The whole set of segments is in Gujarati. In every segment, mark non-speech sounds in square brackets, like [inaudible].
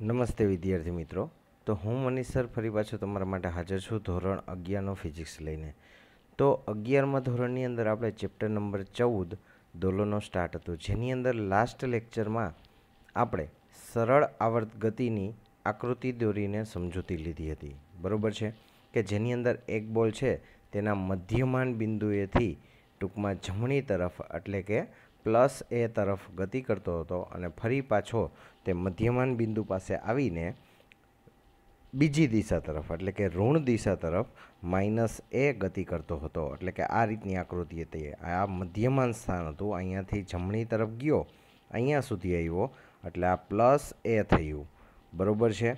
નમસ્તે વિદ્યાર્થી મિત્રો તો હું મનીષ સર ફરી પાછો તમારા માટે હાજર છું ધોરણ અગિયારનો ફિઝિક્સ લઈને તો અગિયારમાં ધોરણની અંદર આપણે ચેપ્ટર નંબર ચૌદ દોલોનો સ્ટાર્ટ હતો જેની અંદર લાસ્ટ લેક્ચરમાં આપણે સરળ આવર્ત ગતિની આકૃતિ દોરીને સમજૂતી લીધી હતી બરાબર છે કે જેની અંદર એક બોલ છે તેના મધ્યમાન બિંદુએથી ટૂંકમાં જમણી તરફ એટલે કે પ્લસ એ તરફ ગતિ કરતો હતો અને ફરી પાછો તે મધ્યમાન બિંદુ પાસે આવીને બીજી દિશા તરફ એટલે કે ઋણ દિશા તરફ માઇનસ એ ગતિ કરતો હતો એટલે કે આ રીતની આકૃતિ હતી આ મધ્યમાન સ્થાન હતું અહીંયાથી જમણી તરફ ગયો અહીંયા સુધી આવ્યો એટલે આ પ્લસ એ થયું બરાબર છે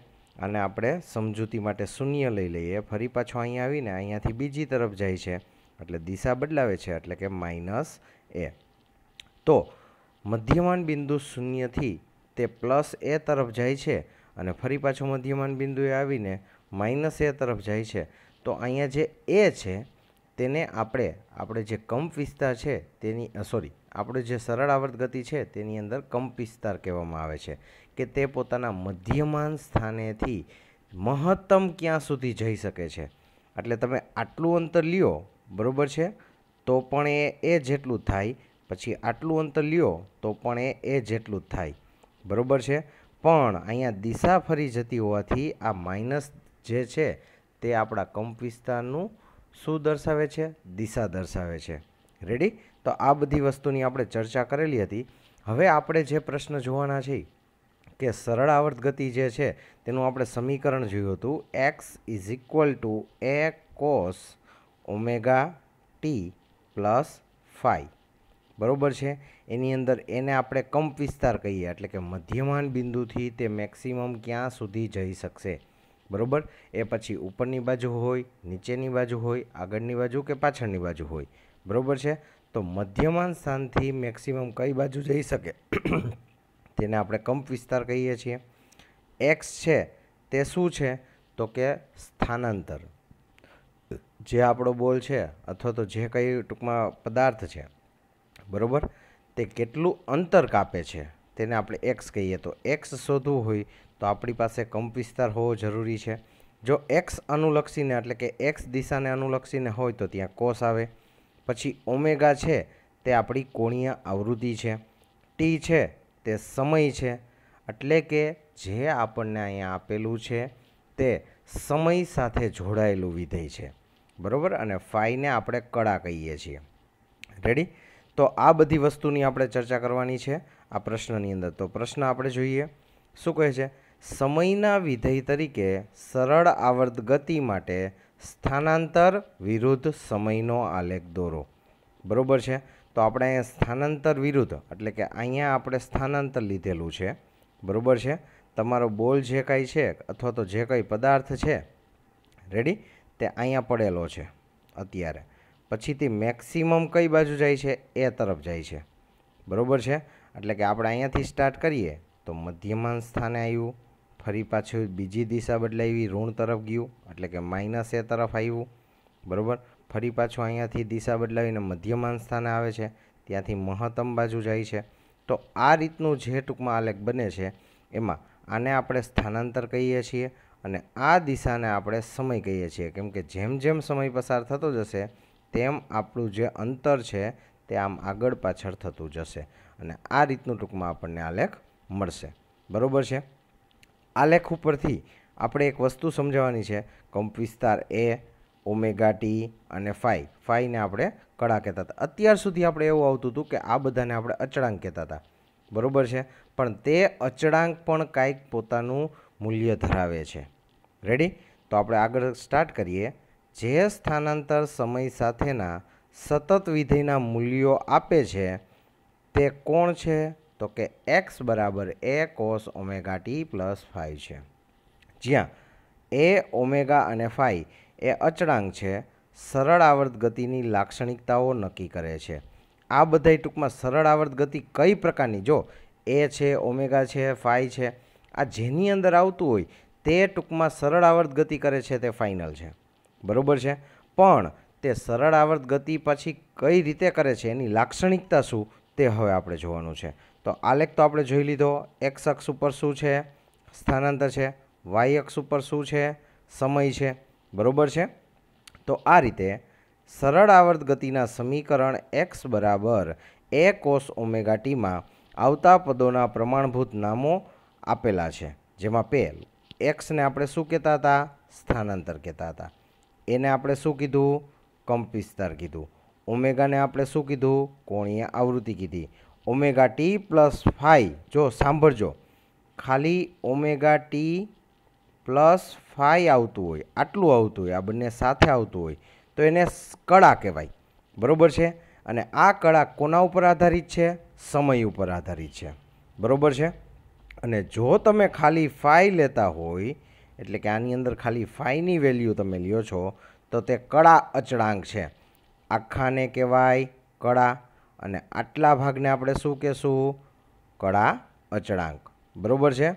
અને આપણે સમજૂતી માટે શૂન્ય લઈ લઈએ ફરી પાછો અહીંયા આવીને અહીંયાથી બીજી તરફ જાય છે એટલે દિશા બદલાવે છે એટલે કે માઇનસ એ તો મધ્યમાન બિંદુ શૂન્યથી તે પ્લસ એ તરફ જાય છે અને ફરી પાછો મધ્યમાન બિંદુએ આવીને માઇનસ એ તરફ જાય છે તો અહીંયા જે એ છે તેને આપણે આપણે જે કંપ વિસ્તાર છે તેની સોરી આપણે જે સરળ આવર્ત ગતિ છે તેની અંદર કંપ વિસ્તાર કહેવામાં આવે છે કે તે પોતાના મધ્યમાન સ્થાનેથી મહત્તમ ક્યાં સુધી જઈ શકે છે એટલે તમે આટલું અંતર લ્યો બરાબર છે તો પણ એ એ જેટલું થાય પછી આટલું અંતર લ્યો તો પણ એ એ જેટલું જ થાય બરાબર છે પણ અહીંયા દિશા ફરી જતી હોવાથી આ માઇનસ જે છે તે આપણા કંપ વિસ્તારનું શું દર્શાવે છે દિશા દર્શાવે છે રેડી તો આ બધી વસ્તુની આપણે ચર્ચા કરેલી હતી હવે આપણે જે પ્રશ્ન જોવાના છે કે સરળ આવર્ત ગતિ જે છે તેનું આપણે સમીકરણ જોયું હતું x is equal to a cos omega t plus phi બરાબર છે એની અંદર એને આપણે કંપ વિસ્તાર કહીએ એટલે કે મધ્યમાન બિંદુથી તે મેક્સિમમ ક્યાં સુધી જઈ શકશે બરાબર એ પછી ઉપરની બાજુ હોય નીચેની બાજુ હોય આગળની બાજુ કે પાછળની બાજુ હોય બરાબર છે તો મધ્યમાન સ્થાનથી મેક્સિમમ કઈ બાજુ જઈ શકે [coughs] તેને આપણે કંપ વિસ્તાર કહીએ છીએ એક્સ છે તે શું છે તો કે સ્થાનાંતર જે આપણો બોલ છે અથવા તો જે કંઈ ટૂંકમાં પદાર્થ છે બરાબર તે કેટલું અંતર કાપે છે તેને આપણે એક્સ કહીએ તો એક્સ શોધવું હોય તો આપણી પાસે કંપ વિસ્તાર હોવો જરૂરી છે જો એક્સ અનુલક્ષીને એટલે કે એક્સ દિશાને અનુલક્ષીને હોય તો ત્યાં કોસ આવે પછી ઓમેગા છે તે આપણી કોણીય આવૃત્તિ છે ટી છે તે સમય છે એટલે કે જે આપણને અહીંયા આપેલું છે તે સમય સાથે જોડાયેલું વિધેય છે બરાબર અને ફાઈને આપણે કળા કહીએ છીએ રેડી તો આ બધી વસ્તુની આપણે ચર્ચા કરવાની છે આ પ્રશ્નની અંદર તો પ્રશ્ન આપણે જોઈએ શું કહે છે સમયના વિધેય તરીકે સરળ આવર્ત ગતિ માટે સ્થાનાંતર વિરુદ્ધ સમયનો આલેખ દોરો બરાબર છે તો આપણે અહીંયા સ્થાનાંતર વિરુદ્ધ એટલે કે અહીંયા આપણે સ્થાનાંતર લીધેલું છે બરાબર છે તમારો બોલ જે કાંઈ છે અથવા તો જે કંઈ પદાર્થ છે રેડી તે અહીંયા પડેલો છે અત્યારે પછીથી મેક્સિમમ કઈ બાજુ જાય છે એ તરફ જાય છે બરાબર છે એટલે કે આપણે અહીંયાથી સ્ટાર્ટ કરીએ તો મધ્યમાન સ્થાને આવ્યું ફરી પાછું બીજી દિશા બદલાવી ઋણ તરફ ગયું એટલે કે માઇનસ એ તરફ આવ્યું બરાબર ફરી પાછું અહીંયાથી દિશા બદલાવીને મધ્યમાન સ્થાને આવે છે ત્યાંથી મહત્તમ બાજુ જાય છે તો આ રીતનું જે ટૂંકમાં આલેખ બને છે એમાં આને આપણે સ્થાનાંતર કહીએ છીએ અને આ દિશાને આપણે સમય કહીએ છીએ કેમ કે જેમ જેમ સમય પસાર થતો જશે તેમ આપણું જે અંતર છે તે આમ આગળ પાછળ થતું જશે અને આ રીતનું ટૂંકમાં આપણને આલેખ મળશે બરાબર છે આલેખ ઉપરથી આપણે એક વસ્તુ સમજાવવાની છે કંપ વિસ્તાર એ ઓમેગા ટી અને ફાઈ ફાઈને આપણે કળા કહેતા હતા અત્યાર સુધી આપણે એવું આવતું હતું કે આ બધાને આપણે અચળાંક કહેતા હતા બરાબર છે પણ તે અચળાંક પણ કાંઈક પોતાનું મૂલ્ય ધરાવે છે રેડી તો આપણે આગળ સ્ટાર્ટ કરીએ જે સ્થાનાંતર સમય સાથેના સતત વિધેયના મૂલ્યો આપે છે તે કોણ છે તો કે એક્સ બરાબર a cos omega t plus phi છે જ્યાં એ ઓમેગા અને ફાઈ એ અચળાંક છે સરળ આવર્ત ગતિની લાક્ષણિકતાઓ નક્કી કરે છે આ બધાય ટૂંકમાં સરળ આવર્ત ગતિ કઈ પ્રકારની જો એ છે ઓમેગા છે ફાઈ છે આ જેની અંદર આવતું હોય તે ટૂંકમાં સરળ આવર્ત ગતિ કરે છે તે ફાઇનલ છે બરાબર છે પણ તે સરળ આવર્ત ગતિ પછી કઈ રીતે કરે છે એની લાક્ષણિકતા શું તે હવે આપણે જોવાનું છે તો આલેખ તો આપણે જોઈ લીધો એક્સ અક્ષ ઉપર શું છે સ્થાનાંતર છે વાય અક્ષ ઉપર શું છે સમય છે બરાબર છે તો આ રીતે સરળ આવર્ત ગતિના સમીકરણ એક્સ બરાબર એ કોસ ઓમેગાટીમાં આવતા પદોના પ્રમાણભૂત નામો આપેલા છે જેમાં પેલ એક્સને આપણે શું કહેતા હતા સ્થાનાંતર કહેતા હતા એને આપણે શું કીધું કંપ કીધું ઓમેગાને આપણે શું કીધું કોણીય આવૃત્તિ કીધી ઓમેગા ટી પ્લસ ફાઈ જો સાંભળજો ખાલી ઓમેગા ટી પ્લસ ફાઈ આવતું હોય આટલું આવતું હોય આ બંને સાથે આવતું હોય તો એને કળા કહેવાય બરાબર છે અને આ કળા કોના ઉપર આધારિત છે સમય ઉપર આધારિત છે બરાબર છે અને જો તમે ખાલી ફાઈ લેતા હોય એટલે કે આની અંદર ખાલી ફાઈની વેલ્યુ તમે લ્યો છો તો તે કળા અચળાંક છે આખાને કહેવાય કળા અને આટલા ભાગને આપણે શું કહેશું કળા અચળાંક બરાબર છે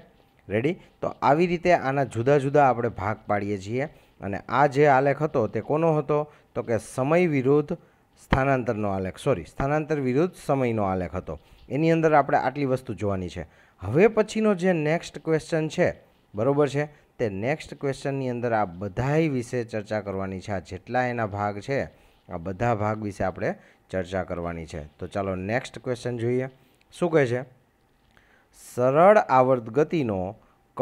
રેડી તો આવી રીતે આના જુદા જુદા આપણે ભાગ પાડીએ છીએ અને આ જે આલેખ હતો તે કોનો હતો તો કે સમય વિરુદ્ધ સ્થાનાંતરનો આલેખ સોરી સ્થાનાંતર વિરુદ્ધ સમયનો આલેખ હતો એની અંદર આપણે આટલી વસ્તુ જોવાની છે હવે પછીનો જે નેક્સ્ટ ક્વેશ્ચન છે બરાબર છે તે નેક્સ્ટ ક્વેશ્ચનની અંદર આ બધાય વિશે ચર્ચા કરવાની છે આ જેટલા એના ભાગ છે આ બધા ભાગ વિશે આપણે ચર્ચા કરવાની છે તો ચાલો નેક્સ્ટ ક્વેશ્ચન જોઈએ શું કહે છે સરળ આવર્ત ગતિનો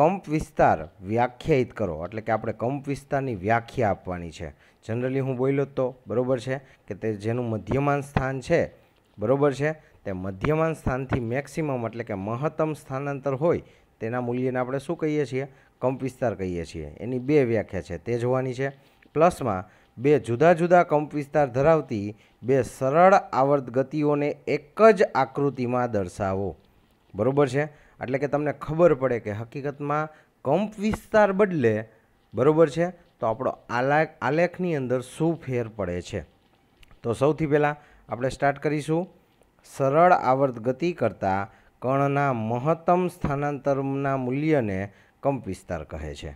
કંપ વિસ્તાર વ્યાખ્યાયિત કરો એટલે કે આપણે કંપ વિસ્તારની વ્યાખ્યા આપવાની છે જનરલી હું બોલ્યો તો બરાબર છે કે તે જેનું મધ્યમાન સ્થાન છે બરાબર છે તે મધ્યમાન સ્થાનથી મેક્સિમમ એટલે કે મહત્તમ સ્થાનાંતર હોય તેના મૂલ્યને આપણે શું કહીએ છીએ કંપ વિસ્તાર કહીએ છીએ એની બે વ્યાખ્યા છે તે જોવાની છે પ્લસમાં બે જુદા જુદા કંપ વિસ્તાર ધરાવતી બે સરળ આવર્ત ગતિઓને એક જ આકૃતિમાં દર્શાવો બરાબર છે એટલે કે તમને ખબર પડે કે હકીકતમાં કંપ વિસ્તાર બદલે બરાબર છે તો આપણો આલેખ આલેખની અંદર શું ફેર પડે છે તો સૌથી પહેલાં આપણે સ્ટાર્ટ કરીશું સરળ આવર્ત ગતિ કરતાં કણના મહત્તમ સ્થાનાંતરના મૂલ્યને કંપ વિસ્તાર કહે છે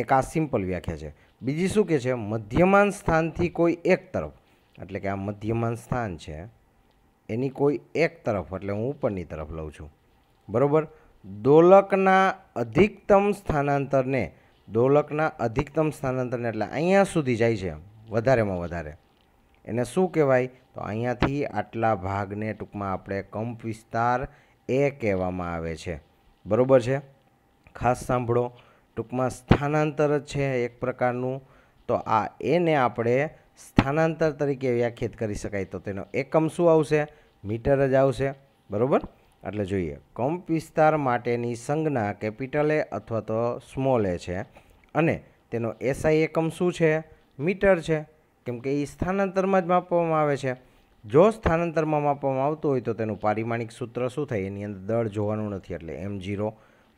એક આ સિમ્પલ વ્યાખ્યા છે બીજી શું કહે છે મધ્યમાન સ્થાનથી કોઈ એક તરફ એટલે કે આ મધ્યમાન સ્થાન છે એની કોઈ એક તરફ એટલે હું ઉપરની તરફ લઉં છું બરાબર દોલકના અધિકતમ સ્થાનાંતરને દોલકના અધિકતમ સ્થાનાંતરને એટલે અહીંયા સુધી જાય છે વધારેમાં વધારે એને શું કહેવાય તો અહીંયાથી આટલા ભાગને ટૂંકમાં આપણે કંપ વિસ્તાર એ કહેવામાં આવે છે બરાબર છે ખાસ સાંભળો ટૂંકમાં સ્થાનાંતર જ છે એક પ્રકારનું તો આ એને આપણે સ્થાનાંતર તરીકે વ્યાખ્યાત કરી શકાય તો તેનો એકમ શું આવશે મીટર જ આવશે બરાબર એટલે જોઈએ કંપ વિસ્તાર માટેની સંજ્ઞા કેપિટલે અથવા તો સ્મોલ એ છે અને તેનો એસઆઈ એકમ શું છે મીટર છે કેમકે એ સ્થાનાંતરમાં જ માપવામાં આવે છે જો સ્થાનાંતરમાં માપવામાં આવતું હોય તો તેનું પારિમાણિક સૂત્ર શું થાય એની અંદર દળ જોવાનું નથી એટલે એમ જીરો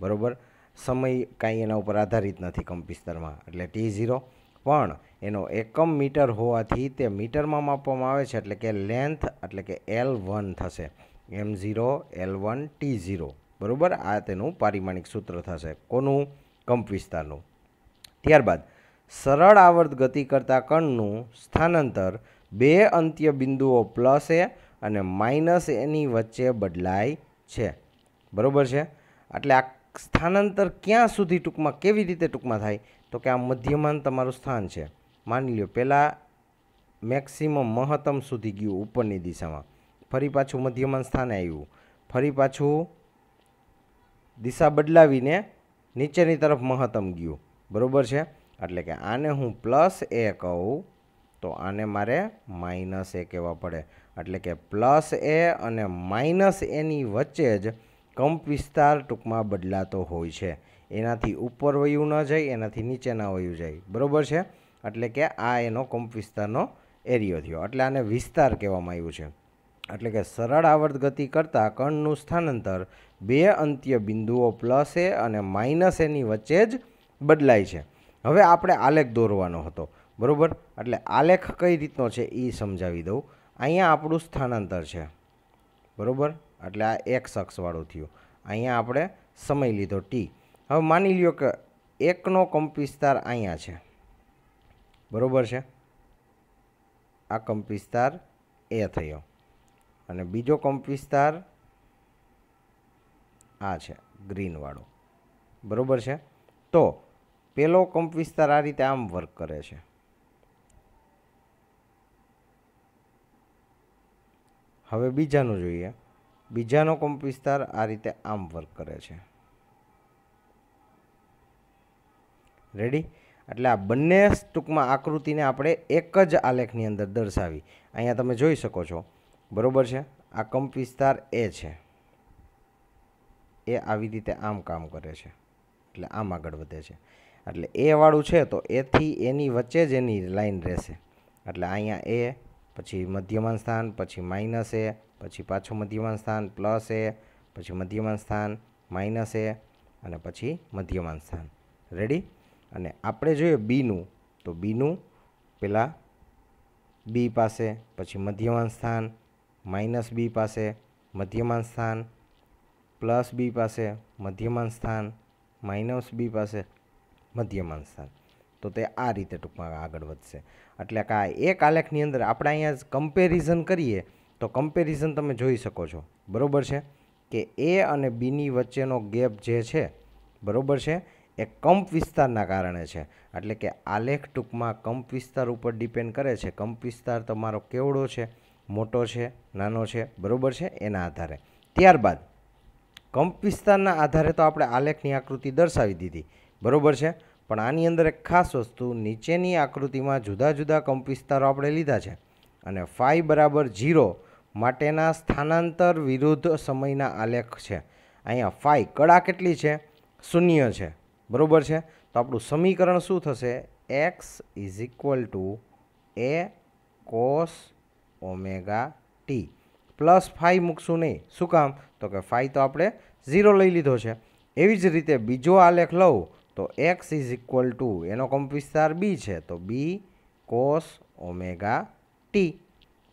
બરાબર સમય કાંઈ એના ઉપર આધારિત નથી કમ્પિસ્તરમાં એટલે ટી ઝીરો પણ એનો એકમ મીટર હોવાથી તે મીટરમાં માપવામાં આવે છે એટલે કે લેન્થ એટલે કે એલ વન થશે M zero L one T zero બરાબર આ તેનું પારિમાણિક સૂત્ર થશે કોનું કંપ વિસ્તારનું ત્યારબાદ સરળ આવર્ત ગતિ કરતા કણનું સ્થાનાંતર બે અંત્ય બિંદુઓ પ્લસ એ અને માઇનસ એની વચ્ચે બદલાય છે બરાબર છે એટલે આ સ્થાનાંતર ક્યાં સુધી ટૂંકમાં કેવી રીતે ટૂંકમાં થાય તો કે આ મધ્યમાન તમારું સ્થાન છે માની લો પહેલાં મેક્સિમમ મહત્તમ સુધી ગયું ઉપરની દિશામાં ફરી પાછું મધ્યમાન સ્થાને આવ્યું ફરી પાછું દિશા બદલાવીને નીચેની તરફ મહત્તમ ગયું બરાબર છે એટલે કે આને હું પ્લસ એ કહું તો આને મારે માઇનસ એ કહેવા પડે એટલે કે પ્લસ એ અને માઇનસ એની વચ્ચે જ કંપ વિસ્તાર ટૂંકમાં બદલાતો હોય છે એનાથી ઉપર વયું ન જાય એનાથી નીચેના વયું જાય બરાબર છે એટલે કે આ એનો કંપ વિસ્તારનો એરિયો થયો એટલે આને વિસ્તાર કહેવામાં આવ્યું છે એટલે કે સરળ આવર્ત ગતિ કરતાં કણનું સ્થાનાંતર બે અંત્ય બિંદુઓ પ્લસ એ અને માઇનસ એની વચ્ચે જ બદલાય છે હવે આપણે આલેખ દોરવાનો હતો બરાબર એટલે આલેખ કઈ રીતનો છે એ સમજાવી દઉં અહીંયા આપણું સ્થાનાંતર છે બરાબર એટલે આ એક્સ અક્ષવાળું થયું અહીંયા આપણે સમય લીધો ટી હવે માની લ્યો કે એકનો કંપ અહીંયા છે બરાબર છે આ કંપ એ થયો અને બીજો કંપ આ છે ગ્રીનવાળો બરાબર છે તો પેલો કંપ વિસ્તાર આ રીતે આમ વર્ક કરે છે હવે બીજાનું જોઈએ બીજાનો કંપ વિસ્તાર આ રીતે આમ વર્ક કરે છે રેડી એટલે આ બંને ટૂંકમાં આકૃતિને આપણે એક જ આલેખની અંદર દર્શાવી અહીંયા તમે જોઈ શકો છો બરોબર છે આ કંપ વિસ્તાર એ છે એ આવી રીતે આમ કામ કરે છે એટલે આમ આગળ વધે છે એટલે એ વાળું છે તો એથી એની વચ્ચે જ એની લાઈન રહેશે એટલે અહીંયા એ પછી મધ્યમાન સ્થાન પછી માઇનસ એ પછી પાછું મધ્યમાન સ્થાન પ્લસ એ પછી મધ્યમાન સ્થાન માઇનસ એ અને પછી મધ્યમાન સ્થાન રેડી અને આપણે જોઈએ બીનું તો બીનું પેલા બી પાસે પછી મધ્યમાન સ્થાન માઇનસ બી પાસે મધ્યમાન સ્થાન પ્લસ બી પાસે મધ્યમાન સ્થાન માઇનસ બી પાસે મધ્યમાન સ્થાન તો તે આ રીતે ટૂંકમાં આગળ વધશે એટલે કે આ એક આલેખની અંદર આપણે અહીંયા કમ્પેરિઝન કરીએ તો કમ્પેરિઝન તમે જોઈ શકો છો બરાબર છે કે એ અને બીની વચ્ચેનો ગેપ જે છે બરાબર છે એ કંપ વિસ્તારના કારણે છે એટલે કે આલેખ ટૂંકમાં કંપ વિસ્તાર ઉપર ડિપેન્ડ કરે છે કંપ વિસ્તાર તમારો કેવડો છે મોટો છે નાનો છે બરાબર છે એના આધારે ત્યારબાદ કંપ વિસ્તારના આધારે તો આપણે આલેખની આકૃતિ દર્શાવી દીધી બરાબર છે પણ આની અંદર એક ખાસ વસ્તુ નીચેની આકૃતિમાં જુદા જુદા કંપ વિસ્તારો આપણે લીધા છે અને ફાઈ બરાબર ઝીરો માટેના સ્થાનાંતર વિરુદ્ધ સમયના આલેખ છે અહીંયા ફાઈ કળા કેટલી છે શૂન્ય છે બરાબર છે તો આપણું સમીકરણ શું થશે x is equal to a cos omega t plus phi મૂકશું નહીં શું કામ તો કે ફાઈ તો આપણે ઝીરો લઈ લીધો છે એવી જ રીતે બીજો આલેખ લઉં તો એક્સ ઇઝ ઇક્વલ ટુ એનો કંપ વિસ્તાર બી છે તો બી કોસ ઓમેગા ટી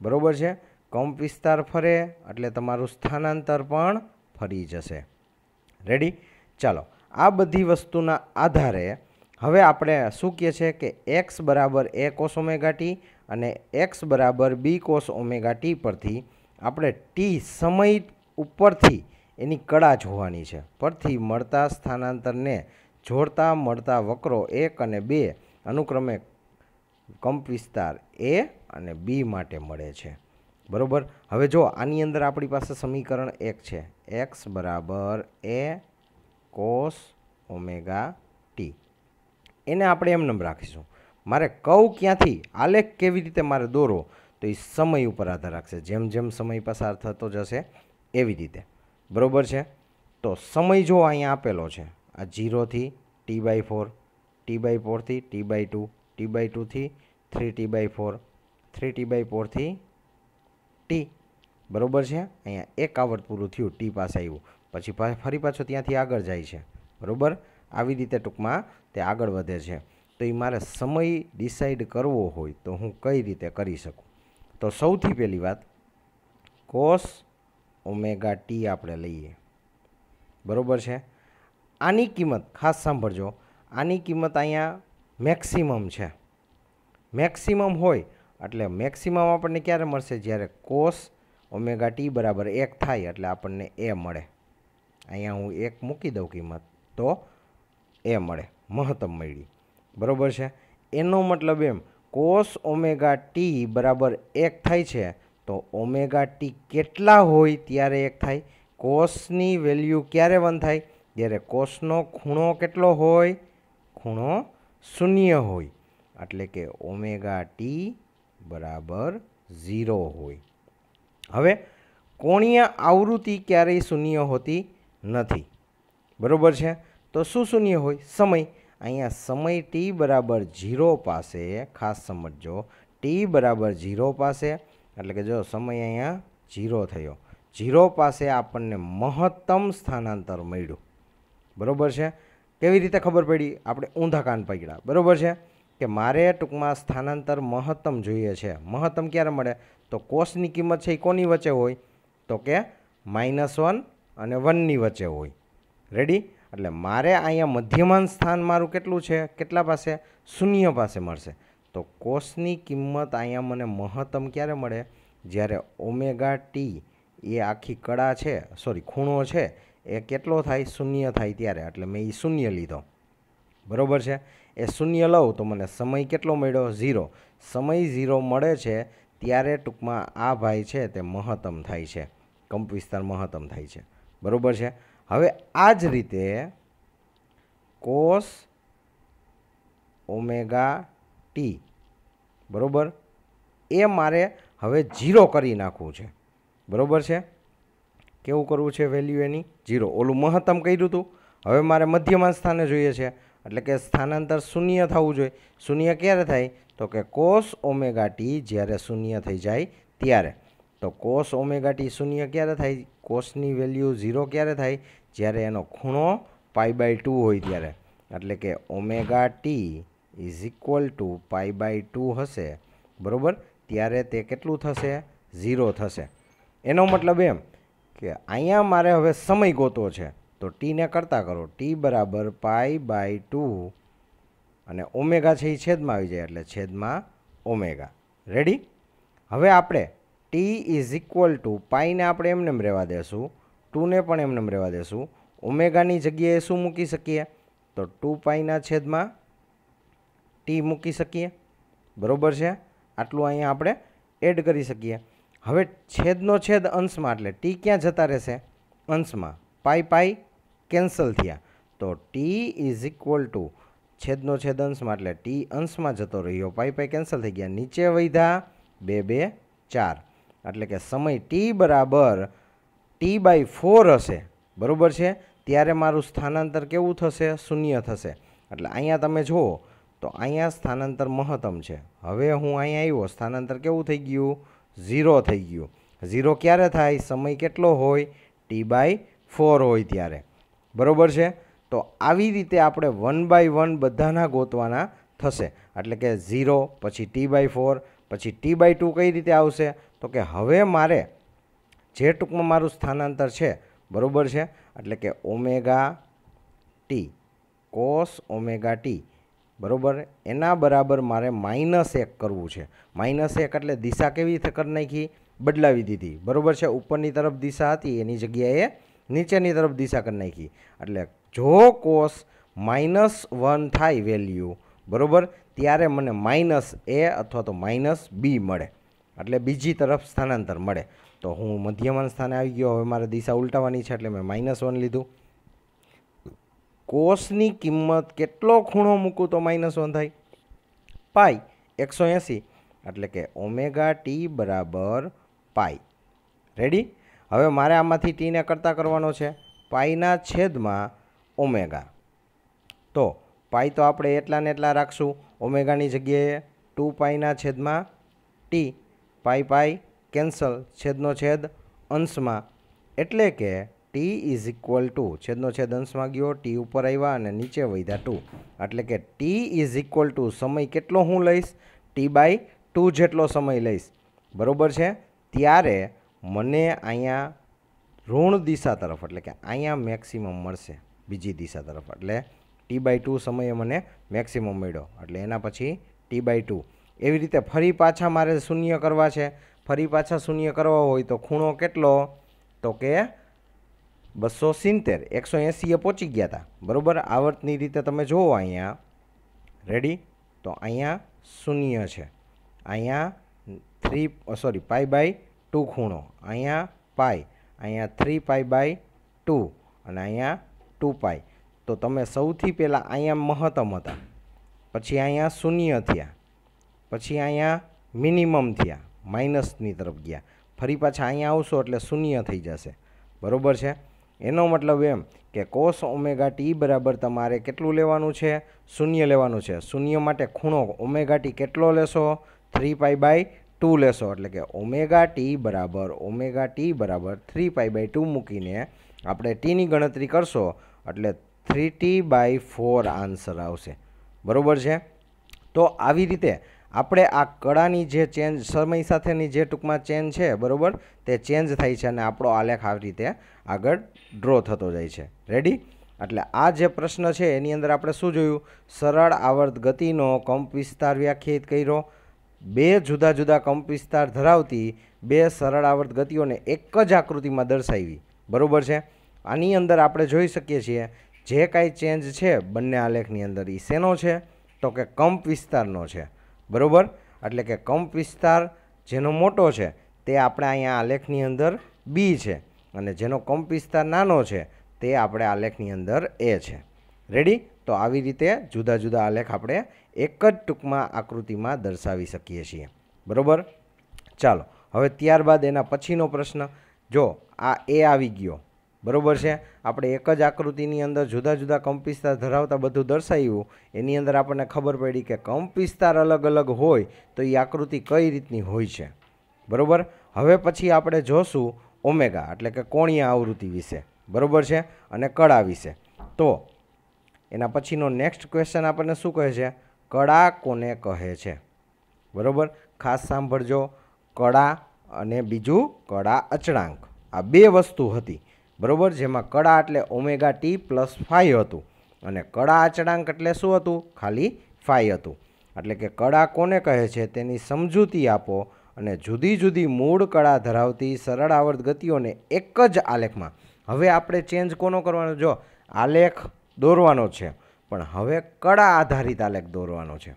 બરાબર છે કંપ વિસ્તાર ફરે એટલે તમારું સ્થાનાંતર પણ ફરી જશે રેડી ચાલો આ બધી વસ્તુના આધારે હવે આપણે શું કહીએ છીએ કે એક્સ બરાબર એ કોસ ઓમેગા ટી અને એક્સ બરાબર બી કોસ ઓમેગા ટી પરથી આપણે ટી સમય ઉપરથી એની કળા જોવાની છે પરથી મળતા સ્થાનાંતરને જોડતા મળતા વક્રો એક અને બે અનુક્રમે કંપ વિસ્તાર એ અને બી માટે મળે છે બરાબર હવે જો આની અંદર આપણી પાસે સમીકરણ એક છે એક્સ બરાબર એ કોસ ઓમેગા ટી એને આપણે એમ નમ રાખીશું મારે કવ ક્યાંથી આલેખ કેવી રીતે મારે દોરો તો એ સમય ઉપર આધાર રાખશે જેમ જેમ સમય પસાર થતો જશે એવી રીતે બરાબર છે તો સમય જો અહીંયા આપેલો છે આ જીરોથી t by four t by ફોરથી t by two t by ટુથી three t by four three t by ફોરથી ટી બરોબર છે અહીંયા એક આવર્ત પૂરું થયું ટી પાસે આવ્યું પછી ફરી પાછો ત્યાંથી આગળ જાય છે બરોબર આવી રીતે ટૂંકમાં તે આગળ વધે છે તો એ મારે સમય ડિસાઈડ કરવો હોય તો હું કઈ રીતે કરી શકું તો સૌથી પહેલી વાત કોસ ઓમેગા ટી આપણે લઈએ બરોબર છે આની કિંમત ખાસ સાંભળજો આની કિંમત અહીંયા મેક્સિમમ છે મેક્સિમમ હોય એટલે મેક્સિમમ આપણને ક્યારે મળશે જ્યારે કોસ ઓમેગા ટી બરાબર એક થાય એટલે આપણને એ મળે અહીંયા હું એક મૂકી દઉં કિંમત તો એ મળે મહત્તમ મળી બરાબર છે એનો મતલબ એમ કોસ ઓમેગા ટી બરાબર એક થાય છે તો ઓમેગા ટી કેટલા હોય ત્યારે એક થાય કોસની વેલ્યુ ક્યારે વન થાય જ્યારે કોષનો ખૂણો કેટલો હોય ખૂણો શૂન્ય હોય એટલે કે ઓમેગા ટી બરાબર ઝીરો હોય હવે કોણીય આવૃત્તિ ક્યારેય શૂન્ય હોતી નથી બરાબર છે તો શું શૂન્ય હોય સમય અહીંયા સમય ટી બરાબર ઝીરો પાસે ખાસ સમજો ટી બરાબર ઝીરો પાસે એટલે કે જો સમય અહીંયા ઝીરો થયો ઝીરો પાસે આપણને મહત્તમ સ્થાનાંતર મળ્યું બરાબર છે કેવી રીતે ખબર પડી આપણે ઊંધા કાન પકડ્યા બરાબર છે કે મારે ટૂંકમાં સ્થાનાંતર મહત્તમ જોઈએ છે મહત્તમ ક્યારે મળે તો કોષની કિંમત છે એ કોની વચ્ચે હોય તો કે માઇનસ વન અને વનની વચ્ચે હોય રેડી એટલે મારે અહીંયા મધ્યમાન સ્થાન મારું કેટલું છે કેટલા પાસે શૂન્ય પાસે મળશે તો કોષની કિંમત અહીંયા મને મહત્તમ ક્યારે મળે જ્યારે ઓમેગા ટી એ આખી કળા છે સોરી ખૂણો છે એ કેટલો થાય શૂન્ય થાય ત્યારે એટલે મેં એ શૂન્ય લીધો બરાબર છે એ શૂન્ય લઉં તો મને સમય કેટલો મળ્યો ઝીરો સમય ઝીરો મળે છે ત્યારે ટૂંકમાં આ ભાઈ છે તે મહત્તમ થાય છે કંપ વિસ્તાર મહત્તમ થાય છે બરાબર છે હવે આ જ રીતે કોસ ઓમેગા ટી બરાબર એ મારે હવે ઝીરો કરી નાખવું છે બરાબર છે કેવું કરવું છે વેલ્યુ એની જીરો ઓલું મહત્તમ કર્યું હતું હવે મારે મધ્યમાં સ્થાને જોઈએ છે એટલે કે સ્થાનાંતર શૂન્ય થવું જોઈએ શૂન્ય ક્યારે થાય તો કે કોસ ઓમેગા ટી જ્યારે શૂન્ય થઈ જાય ત્યારે તો કોસ ઓમેગા ટી શૂન્ય ક્યારે થાય કોસની વેલ્યુ ઝીરો ક્યારે થાય જ્યારે એનો ખૂણો પાઈ બાય ટુ હોય ત્યારે એટલે કે omega t is equal to pi by two હશે બરાબર ત્યારે તે કેટલું થશે ઝીરો થશે એનો મતલબ એમ કે અહીંયા મારે હવે સમય ગોતો છે તો ટીને કરતાં કરો ટી બરાબર પાઈ બાય ટુ અને ઓમેગા છે એ છેદમાં આવી જાય એટલે છેદમાં ઓમેગા રેડી હવે આપણે ટી ઇઝ ઇક્વલ ટુ પાઈને આપણે એમનેમ રહેવા દેશું ટુને પણ એમનેમ રહેવા દેશું ઓમેગાની જગ્યાએ શું મૂકી શકીએ તો ટુ પાઈના છેદમાં ટી મૂકી શકીએ બરાબર છે આટલું અહીંયા આપણે એડ કરી શકીએ હવે છેદનો છેદ અંશમાં એટલે ટી ક્યાં જતા રહેશે અંશમાં પાઈ પાઈ કેન્સલ થયા તો ટી ઇઝ ઇક્વલ ટુ છેદનો છેદ અંશમાં એટલે ટી અંશમાં જતો રહ્યો પાઈ પાઈ કેન્સલ થઈ ગયા નીચે વૈધા બે બે ચાર એટલે કે સમય ટી બરાબર ટી બાય ફોર હશે બરાબર છે ત્યારે મારું સ્થાનાંતર કેવું થશે શૂન્ય થશે એટલે અહીંયા તમે જુઓ તો અહીંયા સ્થાનાંતર મહત્તમ છે હવે હું અહીંયા આવ્યો સ્થાનાંતર કેવું થઈ ગયું ઝીરો થઈ ગયું ઝીરો ક્યારે થાય સમય કેટલો હોય ટી બાય ફોર હોય ત્યારે બરાબર છે તો આવી રીતે આપણે વન બાય વન બધાના ગોતવાના થશે એટલે કે ઝીરો પછી ટી બાય ફોર પછી ટી બાય ટુ કઈ રીતે આવશે તો કે હવે મારે જે ટૂંકમાં મારું સ્થાનાંતર છે બરાબર છે એટલે કે omega t cos omega t બરાબર એના બરાબર મારે માઇનસ એક કરવું છે માઇનસ એક એટલે દિશા કેવી રીતે કરી નાખી બદલાવી દીધી બરાબર છે ઉપરની તરફ દિશા હતી એની જગ્યાએ નીચેની તરફ દિશા કરી નાખી એટલે જો કોસ માઇનસ વન થાય વેલ્યુ બરાબર ત્યારે મને માઇનસ એ અથવા તો માઇનસ બી મળે એટલે બીજી તરફ સ્થાનાંતર મળે તો હું મધ્યમાન સ્થાને આવી ગયો હવે મારે દિશા ઉલટાવવાની છે એટલે મેં માઇનસ વન લીધું કોસની કિંમત કેટલો ખૂણો મૂકું તો માઇનસ વન થાય પાઈ એકસો એંસી એટલે કે ઓમેગા ટી બરાબર પાઈ રેડી હવે મારે આમાંથી ટીને કરતાં કરવાનો છે પાઈના છેદમાં ઓમેગા તો પાઈ તો આપણે એટલા ને એટલા રાખશું ઓમેગાની જગ્યાએ ટુ પાઈના છેદમાં ટી પાઈ પાઈ કેન્સલ છેદનો છેદ અંશમાં એટલે કે ટી ઇઝ ઇક્વલ ટુ છેદનો છેદ અંશમાં ગયો ટી ઉપર આવ્યા અને નીચે વધ્યા ટુ એટલે કે ટી ઇઝ ઇક્વલ ટુ સમય કેટલો હું લઈશ ટી બાય ટુ જેટલો સમય લઈશ બરાબર છે ત્યારે મને અહીંયા ઋણ દિશા તરફ એટલે કે અહીંયા મેક્સિમમ મળશે બીજી દિશા તરફ એટલે ટી બાય ટુ સમયે મને મેક્સિમમ મળ્યો એટલે એના પછી ટી બાય ટુ એવી રીતે ફરી પાછા મારે શૂન્ય કરવા છે ફરી પાછા શૂન્ય કરવા હોય તો ખૂણો કેટલો તો કે બસો સિત્તેર એકસો એંસીએ પહોંચી ગયા હતા બરાબર આવર્તની રીતે તમે જુઓ અહીંયા રેડી તો અહીંયા શૂન્ય છે અહીંયા three sorry pi by two ખૂણો અહીંયા પાઈ અહીંયા થ્રી પાઈ બાય ટુ અને અહીંયા ટુ પાઈ તો તમે સૌથી પહેલાં અહીંયા મહત્તમ હતા પછી અહીંયા શૂન્ય થયા પછી અહીંયા મિનિમમ થયા માઇનસની તરફ ગયા ફરી પાછા અહીંયા આવશો એટલે શૂન્ય થઈ જશે બરાબર છે એનો મતલબ એમ કે કોસ ઓમેગા ટી બરાબર તમારે કેટલું લેવાનું છે શૂન્ય લેવાનું છે શૂન્ય માટે ખૂણો ઓમેગા ટી કેટલો લેશો થ્રી પાઈ બાય ટુ લેશો એટલે કે ઓમેગા ટી બરાબર ઓમેગા ટી બરાબર થ્રી પાઈ બાય ટુ મૂકીને આપણે ટીની ગણતરી કરશો એટલે three t by four answer આવશે બરાબર છે તો આવી રીતે આપણે આ કળાની જે ચેન્જ સમય સાથેની જે ટૂંકમાં ચેન્જ છે બરાબર તે ચેન્જ થાય છે અને આપણો આલેખ આવી રીતે આગળ ડ્રો થતો જાય છે રેડી એટલે આ જે પ્રશ્ન છે એની અંદર આપણે શું જોયું સરળ આવર્ત ગતિનો કંપ વિસ્તાર વ્યાખ્યાયિત કર્યો બે જુદા જુદા કંપ વિસ્તાર ધરાવતી બે સરળ આવર્ત ગતિઓને એક જ આકૃતિમાં દર્શાવી બરાબર છે આની અંદર આપણે જોઈ શકીએ છીએ જે કાંઈ ચેન્જ છે બંને આલેખની અંદર એ શેનો છે તો કે કંપ વિસ્તારનો છે બરાબર એટલે કે કંપ વિસ્તાર જેનો મોટો છે તે આપણે અહીંયા આલેખની અંદર બી છે અને જેનો કંપ વિસ્તાર નાનો છે તે આપણે આલેખની અંદર એ છે રેડી તો આવી રીતે જુદા જુદા આલેખ આપણે એક જ ટૂંકમાં આકૃતિમાં દર્શાવી શકીએ છીએ બરાબર ચાલો હવે ત્યારબાદ એના પછીનો પ્રશ્ન જો આ એ આવી ગયો બરાબર છે આપણે એક જ આકૃતિની અંદર જુદા જુદા કંપિસ્તાર ધરાવતા બધું દર્શાવ્યું એની અંદર આપણને ખબર પડી કે કંપિસ્તાર અલગ અલગ હોય તો એ આકૃતિ કઈ રીતની હોય છે બરાબર હવે પછી આપણે જોશું ઓમેગા એટલે કે કોણીય આવૃત્તિ વિશે બરાબર છે અને કળા વિશે તો એના પછીનો નેક્સ્ટ ક્વેશ્ચન આપણને શું કહે છે કળા કોને કહે છે બરાબર ખાસ સાંભળજો કળા અને બીજું કળા અચળાંક આ બે વસ્તુ હતી બરાબર જેમાં કળા એટલે ઓમેગા ટી પ્લસ ફાઈ હતું અને કળા અચળાંક એટલે શું હતું ખાલી ફાઈ હતું એટલે કે કળા કોને કહે છે તેની સમજૂતી આપો અને જુદી જુદી મૂળ કળા ધરાવતી સરળ આવર્ત ગતિઓને એક જ આલેખમાં હવે આપણે ચેન્જ કોનો કરવાનો જો આલેખ દોરવાનો છે પણ હવે કળા આધારિત આલેખ દોરવાનો છે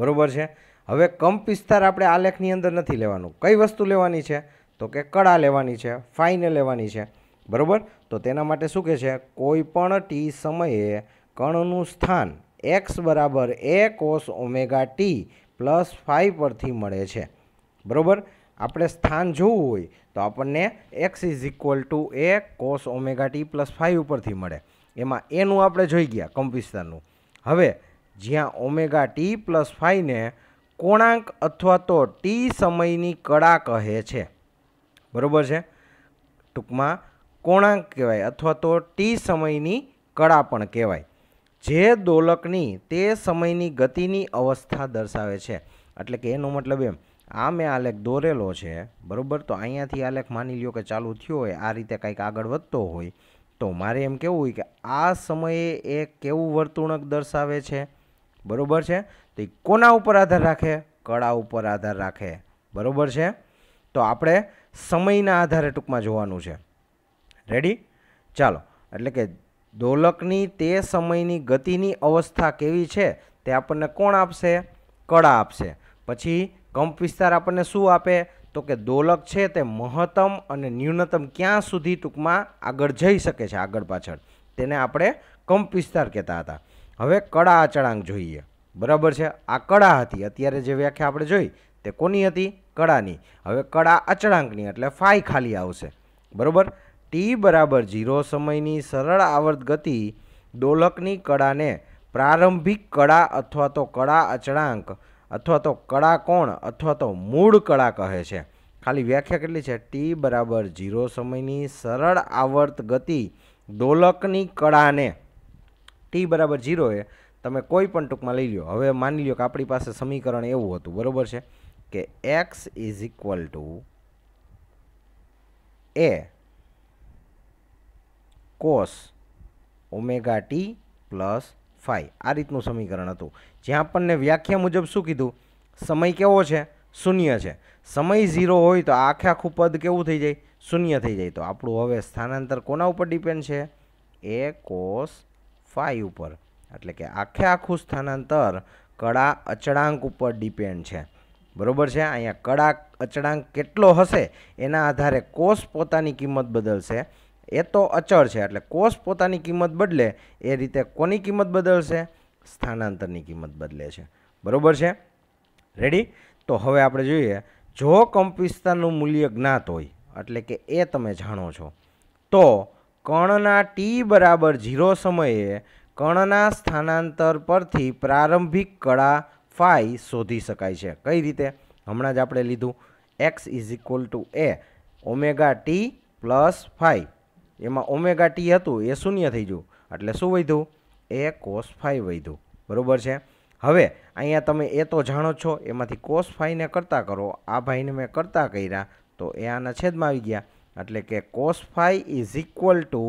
બરાબર છે હવે કંપ વિસ્તાર આપણે આલેખની અંદર નથી લેવાનું કઈ વસ્તુ લેવાની છે તો કે કળા લેવાની છે ફાઈને લેવાની છે બરાબર તો તેના માટે શું કહે છે કોઈ પણ ટી સમયે કણનું સ્થાન એક્સ બરાબર a cos omega t plus five પરથી મળે છે બરાબર આપણે સ્થાન જોવું હોય તો આપણને x is equal to a cos omega t plus five ઉપરથી મળે એમાં એનું આપણે જોઈ ગયા કંપિસ્તાનનું હવે જ્યાં ઓમેગા ટી પ્લસ ફાઈવને કોણાંક અથવા તો ટી સમયની કળા કહે છે બરાબર છે ટૂંકમાં કોણાંક કહેવાય અથવા તો ટી સમયની કળા પણ કહેવાય જે દોલકની તે સમયની ગતિની અવસ્થા દર્શાવે છે એટલે કે એનો મતલબ એમ આ મેં આલેખ દોરેલો છે બરાબર તો અહીંયાથી આલેખ માની લ્યો કે ચાલુ થયો હોય આ રીતે કંઈક આગળ વધતો હોય તો મારે એમ કેવું હોય કે આ સમયે એ કેવું વર્તણૂક દર્શાવે છે બરાબર છે તો એ કોના ઉપર આધાર રાખે કળા ઉપર આધાર રાખે બરાબર છે તો આપણે સમયના આધારે ટૂંકમાં જોવાનું છે રેડી ચાલો એટલે કે દોલકની તે સમયની ગતિની અવસ્થા કેવી છે તે આપણને કોણ આપશે કળા આપશે પછી કંપ વિસ્તાર આપણને શું આપે તો કે દોલક છે તે મહત્તમ અને ન્યૂનતમ ક્યાં સુધી ટૂંકમાં આગળ જઈ શકે છે આગળ પાછળ તેને આપણે કંપ વિસ્તાર કહેતા હતા હવે કળા અચળાંક જોઈએ બરાબર છે આ કળા હતી અત્યારે જે વ્યાખ્યા આપણે જોઈ તે કોની હતી કળાની હવે કળા અચળાંકની એટલે ફાઈ ખાલી આવશે બરાબર ટી બરાબર ઝીરો સમયની સરળ આવર્ત ગતિ દોલકની કળાને પ્રારંભિક કળા અથવા તો કળા અચળાંક અથવા તો કળા કોણ અથવા તો મૂળ કળા કહે છે ખાલી વ્યાખ્યા કેટલી છે ટી બરાબર ઝીરો સમયની સરળ આવર્ત ગતિ દોલકની કળાને ટી બરાબર ઝીરોએ તમે કોઈ પણ ટૂંકમાં લઈ લો હવે માની લો કે આપણી પાસે સમીકરણ એવું હતું બરાબર છે કે x is equal to a cos omega t plus phi આ રીતનું સમીકરણ હતું જ્યાં આપણને વ્યાખ્યા મુજબ શું કીધું સમય કેવો છે શૂન્ય છે સમય ઝીરો હોય તો આખે આખું પદ કેવું થઈ જાય શૂન્ય થઈ જાય તો આપણું હવે સ્થાનાંતર કોના ઉપર ડિપેન્ડ છે એ કોસ ફાઈ ઉપર એટલે કે આખે આખું સ્થાનાંતર કળા અચળાંક ઉપર ડિપેન્ડ છે બરોબર છે અહીંયા કળા અચળાંક કેટલો હશે એના આધારે કોષ પોતાની કિંમત બદલશે એ તો અચળ છે એટલે કોષ પોતાની કિંમત બદલે એ રીતે કોની કિંમત બદલશે સ્થાનાંતરની કિંમત બદલે છે બરાબર છે રેડી તો હવે આપણે જોઈએ જો કંપિસ્તાનું મૂલ્ય જ્ઞાત હોય એટલે કે એ તમે જાણો છો તો કણના ટી બરાબર ઝીરો સમયે કણના સ્થાનાંતર પરથી પ્રારંભિક કળા ફાઈ શોધી શકાય છે કઈ રીતે હમણાં જ આપણે લીધું x is equal to a omega t plus phi એમાં ઓમેગા ટી હતું એ શૂન્ય થઈ ગયું એટલે શું વધ્યું એ કોસ ફાઈ વધ્યું બરાબર છે હવે અહીંયા તમે એ તો જાણો છો એમાંથી કોસ ફાઈને કરતાં કરો આ ભાઈને મેં કરતાં કર્યા તો એ આના છેદમાં આવી ગયા એટલે કે cos phi is equal to